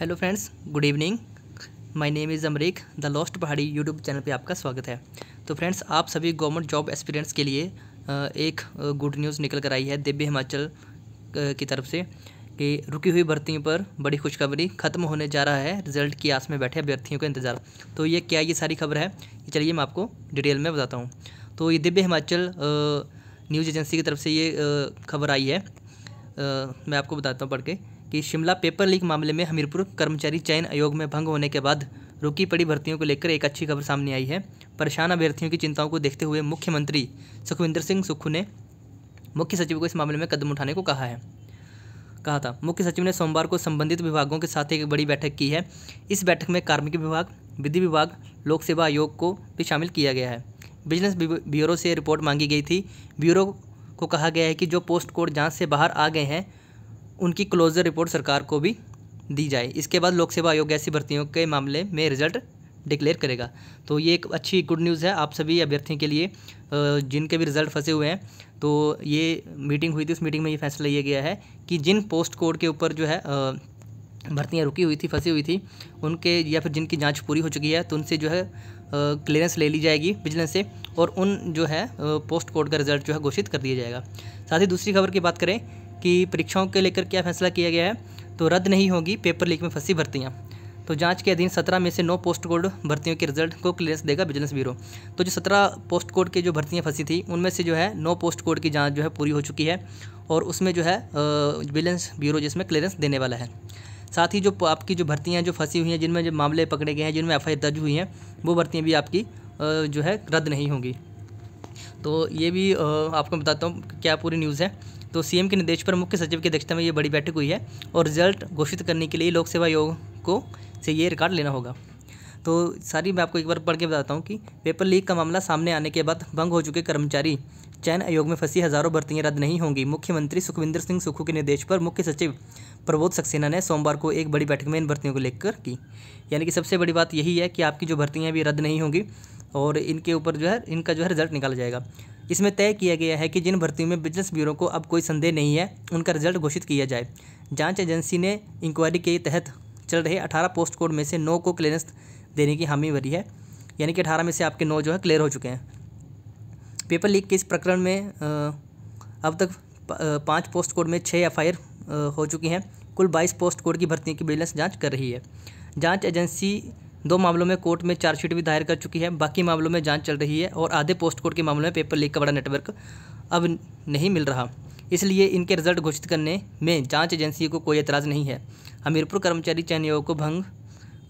hello friends good evening my name is Amrik the lost Pahadi YouTube channel पे आपका स्वागत है तो फ्रेंड्स आप सभी गवर्नमेंट जॉब एक्सपीरियंस के लिए एक गुड न्यूज़ निकल कर आई है दिव्य हिमाचल की तरफ से कि रुकी हुई भर्तियों पर बड़ी खुशखबरी खत्म होने जा रहा है रिजल्ट की आस में बैठे अभ्यर्थियों का इंतज़ार तो ये क्या ये सारी खबर है चलिए मैं आपको डिटेल में बताता हूँ तो ये दिव्य हिमाचल न्यूज़ एजेंसी की तरफ से ये खबर आई है मैं आपको बताता हूँ पढ़ के कि शिमला पेपर लीक मामले में हमीरपुर कर्मचारी चयन आयोग में भंग होने के बाद रुकी पड़ी भर्तियों को लेकर एक अच्छी खबर सामने आई है परेशान अभ्यर्थियों की चिंताओं को देखते हुए मुख्यमंत्री सुखविंदर सिंह सुक्खू ने मुख्य सचिव को इस मामले में कदम उठाने को कहा है कहा था मुख्य सचिव ने सोमवार को संबंधित विभागों के साथ एक बड़ी बैठक की है इस बैठक में कार्मिक विभाग विधि विभाग लोक सेवा आयोग को भी शामिल किया गया है बिजनेस ब्यूरो से रिपोर्ट मांगी गई थी ब्यूरो को कहा गया है कि जो पोस्ट कोड जांच से बाहर आ गए हैं उनकी क्लोजर रिपोर्ट सरकार को भी दी जाए इसके बाद लोक सेवा आयोग ऐसी भर्तियों के मामले में रिजल्ट डिक्लेयर करेगा तो ये एक अच्छी गुड न्यूज़ है आप सभी अभ्यर्थियों के लिए जिनके भी रिजल्ट फंसे हुए हैं तो ये मीटिंग हुई थी उस मीटिंग में ये फैसला लिया गया है कि जिन पोस्ट कोड के ऊपर जो है भर्तियाँ रुकी हुई थी फंसी हुई थी उनके या फिर जिनकी जाँच पूरी हो चुकी है तो उनसे जो है क्लियरेंस ले ली जाएगी बिजनेस से और उन जो है पोस्ट कोड का रिजल्ट जो है घोषित कर दिया जाएगा साथ ही दूसरी खबर की बात करें कि परीक्षाओं के लेकर क्या फैसला किया गया है तो रद्द नहीं होगी पेपर लीक में फंसी भर्तियाँ तो जांच के अधीन सत्रह में से नौ पोस्ट कोड भर्तियों के रिजल्ट को क्लियरेंस देगा बिजनेस ब्यूरो तो जो सत्रह पोस्ट कोड के जो भर्तियाँ फंसी थी उनमें से जो है नौ पोस्ट कोड की जांच जो है पूरी हो चुकी है और उसमें जो है बिजनेस ब्यूरो जिसमें क्लियरेंस देने वाला है साथ ही जो आपकी जो भर्तियाँ जो फंसी हुई हैं जिनमें जो मामले पकड़े गए हैं जिनमें एफ दर्ज हुई हैं वो भर्तियाँ भी आपकी जो है रद्द नहीं होंगी तो ये भी आपको बताता हूँ क्या पूरी न्यूज़ है तो सीएम के निर्देश पर मुख्य सचिव की अध्यक्षता में ये बड़ी बैठक हुई है और रिजल्ट घोषित करने के लिए लोक सेवा आयोग को से ये रिकॉर्ड लेना होगा तो सारी मैं आपको एक बार पढ़ के बताता हूँ कि पेपर लीक का मामला सामने आने के बाद भंग हो चुके कर्मचारी चयन आयोग में फंसी हज़ारों भर्तियाँ रद्द नहीं होंगी मुख्यमंत्री सुखविंदर सिंह सुखू के निर्देश पर मुख्य सचिव प्रबोध सक्सेना ने सोमवार को एक बड़ी बैठक में इन भर्तियों को लेकर की यानी कि सबसे बड़ी बात यही है कि आपकी जो भर्तियाँ भी रद्द नहीं होंगी और इनके ऊपर जो है इनका जो है रिजल्ट निकाला जाएगा इसमें तय किया गया है कि जिन भर्तियों में बिजनेस ब्यूरो को अब कोई संदेह नहीं है उनका रिजल्ट घोषित किया जाए जांच एजेंसी ने इंक्वायरी के तहत चल रहे अठारह पोस्ट कोड में से नौ को क्लियरेंस देने की हामी भरी है यानी कि अठारह में से आपके नौ जो है क्लियर हो चुके हैं पेपर लीक के इस प्रकरण में अब तक पाँच पोस्ट कोड में छः एफ हो चुकी हैं कुल बाईस पोस्ट कोड की भर्ती की बिजनेस जाँच कर रही है जाँच एजेंसी दो मामलों में कोर्ट में चार्जशीट भी दायर कर चुकी है बाकी मामलों में जाँच चल रही है और आधे पोस्ट कोड के मामलों में पेपर लीक का बड़ा नेटवर्क अब नहीं मिल रहा इसलिए इनके रिजल्ट घोषित करने में जांच एजेंसी को कोई एतराज़ नहीं है हमीरपुर कर्मचारी चयन आयोग को भंग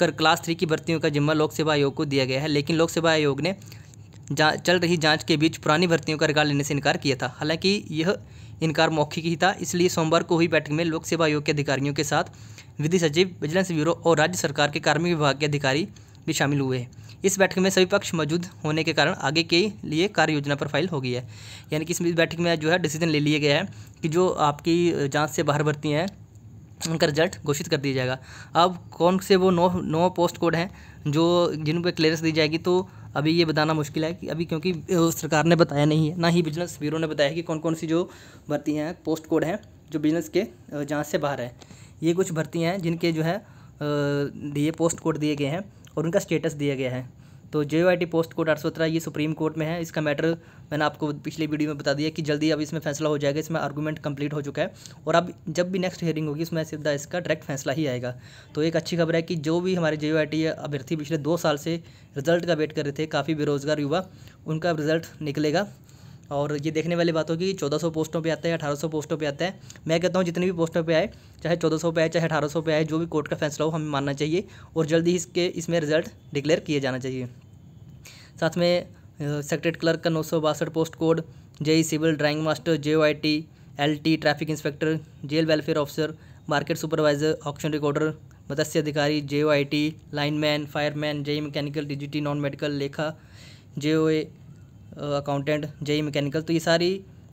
कर क्लास थ्री की भर्तियों का जिम्मा लोक सेवा आयोग को दिया गया है लेकिन लोक सेवा आयोग ने जा, चल रही जांच के बीच पुरानी भर्तियों का रिकॉर्ड लेने से इनकार किया था हालांकि यह इनकार मौखिक ही था इसलिए सोमवार को हुई बैठक में लोक सेवा आयोग के अधिकारियों के साथ विधि सचिव विजिलेंस ब्यूरो और राज्य सरकार के कार्मिक विभाग के अधिकारी भी शामिल हुए इस बैठक में सभी पक्ष मौजूद होने के कारण आगे के लिए कार्य योजना पर फाइल हो गई है यानी कि इस बैठक में जो है डिसीजन ले लिया गया है कि जो आपकी जाँच से बाहर भर्ती हैं उनका रिजल्ट घोषित कर दिया जाएगा अब कौन से वो नौ नौ पोस्ट कोड हैं जो जिन पर क्लियरेंस दी जाएगी तो अभी ये बताना मुश्किल है कि अभी क्योंकि सरकार ने बताया नहीं है ना ही बिजनेस ब्यूरो ने बताया कि कौन कौन सी जो भर्ती हैं पोस्ट कोड हैं जो बिजनेस के जाँच से बाहर है ये कुछ भर्ती हैं जिनके जो है दिए पोस्ट कोड दिए गए हैं और उनका स्टेटस दिया गया है तो J I T post code आठ सौ सत्रह ये सुप्रीम कोर्ट में है इसका मैटर मैंने आपको पिछले वीडियो में बता दिया कि जल्दी अब इसमें फैसला हो जाएगा इसमें आर्गूमेंट कंप्लीट हो चुका है और अब जब भी नेक्स्ट हेयरिंग होगी उसमें सीधा इसका डायरेक्ट फैसला ही आएगा तो एक अच्छी खबर है कि जो भी हमारे जे आई टी अभ्यर्थी पिछले दो साल से रिजल्ट का वेट कर रहे थे काफ़ी बेरोजगार युवा उनका रिजल्ट निकलेगा और ये देखने वाली बात होगी चौदह सौ पोस्टों पे आता है अठारह सौ पोस्टों पे आता है मैं कहता हूँ जितनी भी पोस्टों पे आए चाहे चौदह सौ पे आए चाहे अठारह सौ पे आए जो भी कोर्ट का फैसला हो हमें मानना चाहिए और जल्दी इसके इसमें रिजल्ट डिक्लेयर किए जाना चाहिए साथ में सेक्रेट क्लर्क का नौ post code JE civil drawing master J O I T L T traffic inspector jail welfare officer market supervisor auction recorder मत्स्य अधिकारी J O I T lineman fireman JE mechanical डिजिटी non medical लेखा J O A accountant JE mechanical तो ये सारी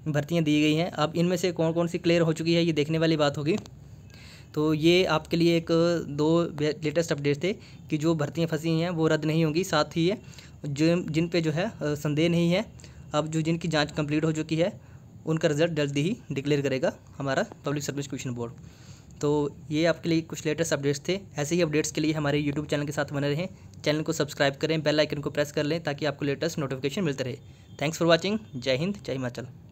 भर्तियाँ दी गई हैं अब इनमें से कौन कौन सी क्लियर हो चुकी है ये देखने वाली बात होगी तो ये आपके लिए एक दो लेटेस्ट अपडेट थे कि जो भर्तियाँ फंसी हैं वो रद्द नहीं होंगी साथ ही जो जिन पे जो है संदेह नहीं है अब जो जिनकी जांच कंप्लीट हो चुकी है उनका रिजल्ट जल्दी ही डिक्लेयर करेगा हमारा पब्लिक सर्विस क्वेश्चन बोर्ड तो ये आपके लिए कुछ लेटेस्ट अपडेट्स थे ऐसे ही अपडेट्स के लिए हमारे यूट्यूब चैनल के साथ बने रहें चैनल को सब्सक्राइब करें बेल आइकन को प्रेस कर लें ताकि आपको लेटेस्ट नोटिफिकेशन मिलते रहे थैंक्स फॉर वॉचिंग जय हिंद जय हिमाचल